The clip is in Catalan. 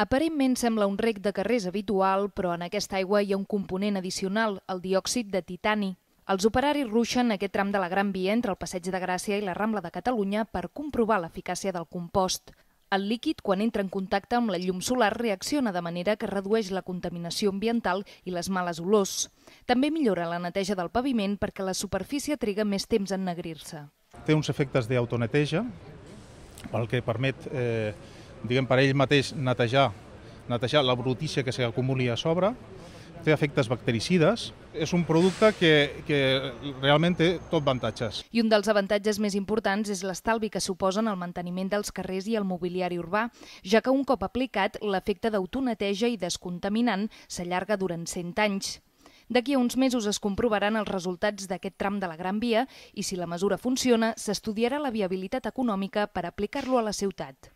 Aparentment sembla un rec de carrers habitual, però en aquesta aigua hi ha un component addicional, el diòxid de titani. Els operaris ruixen aquest tram de la Gran Via entre el Passeig de Gràcia i la Rambla de Catalunya per comprovar l'eficàcia del compost. El líquid, quan entra en contacte amb la llum solar, reacciona de manera que redueix la contaminació ambiental i les males olors. També millora la neteja del paviment perquè la superfície triga més temps a ennegrir-se. Té uns efectes d'autoneteja, el que permet eh, diguem per ell mateix, netejar, netejar la brutícia que s'acumuli a sobre, té efectes bactericides, és un producte que, que realment té tot avantatges. I un dels avantatges més importants és l'estalvi que suposen el manteniment dels carrers i el mobiliari urbà, ja que un cop aplicat, l'efecte d'autoneteja i descontaminant s'allarga durant 100 anys. D'aquí a uns mesos es comprovaran els resultats d'aquest tram de la Gran Via i si la mesura funciona, s'estudiarà la viabilitat econòmica per aplicar-lo a la ciutat.